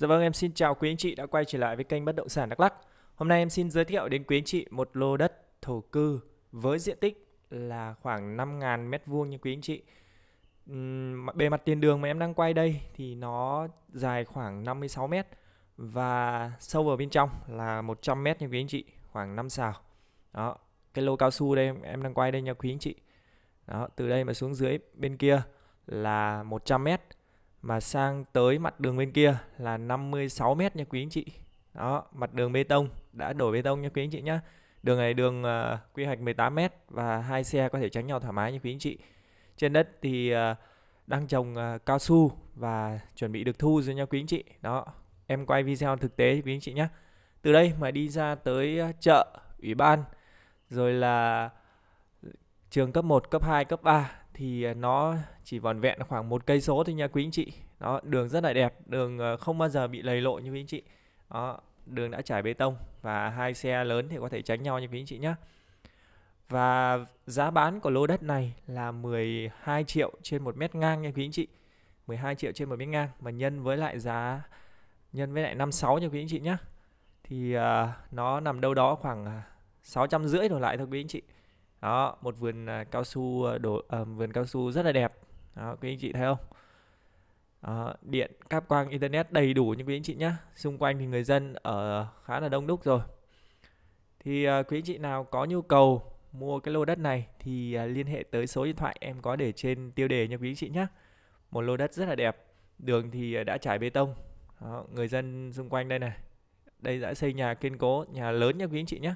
Dạ vâng, em xin chào quý anh chị đã quay trở lại với kênh Bất Động Sản Đắk Lắk. Hôm nay em xin giới thiệu đến quý anh chị một lô đất thổ cư với diện tích là khoảng 5.000 m2 như quý anh chị. Bề mặt tiền đường mà em đang quay đây thì nó dài khoảng 56 m và sâu vào bên trong là 100 m như quý anh chị, khoảng 5 xào. Đó, cái lô cao su đây em đang quay đây nha quý anh chị. Đó, từ đây mà xuống dưới bên kia là 100 mét mà sang tới mặt đường bên kia là 56 mét nha quý anh chị. Đó, mặt đường bê tông đã đổ bê tông nha quý anh chị nhá. Đường này đường uh, quy hoạch 18 mét và hai xe có thể tránh nhau thoải mái nha quý anh chị. Trên đất thì uh, đang trồng uh, cao su và chuẩn bị được thu rồi nha quý anh chị. Đó, em quay video thực tế quý anh chị nhé. Từ đây mà đi ra tới chợ, ủy ban, rồi là trường cấp 1, cấp 2, cấp 3 thì à, nó chỉ vòn vẹn khoảng một cây số thôi nha quý anh chị đó đường rất là đẹp đường à, không bao giờ bị lầy lộ như quý anh chị đó đường đã trải bê tông và hai xe lớn thì có thể tránh nhau như quý anh chị nhé và giá bán của lô đất này là 12 triệu trên một mét ngang nha quý anh chị 12 triệu trên một mét ngang mà nhân với lại giá nhân với lại 56 nha quý anh chị nhé thì uh, nó nằm đâu đó khoảng rưỡi đổ lại thôi quý anh chị đó một vườn à, cao su à, đổ à, vườn cao su rất là đẹp đó quý anh chị thấy không đó, điện cáp quang internet đầy đủ như quý anh chị nhé xung quanh thì người dân ở khá là đông đúc rồi thì à, quý anh chị nào có nhu cầu mua cái lô đất này thì à, liên hệ tới số điện thoại em có để trên tiêu đề nha quý anh chị nhé một lô đất rất là đẹp đường thì à, đã trải bê tông đó, người dân xung quanh đây này đây đã xây nhà kiên cố nhà lớn nha quý anh chị nhé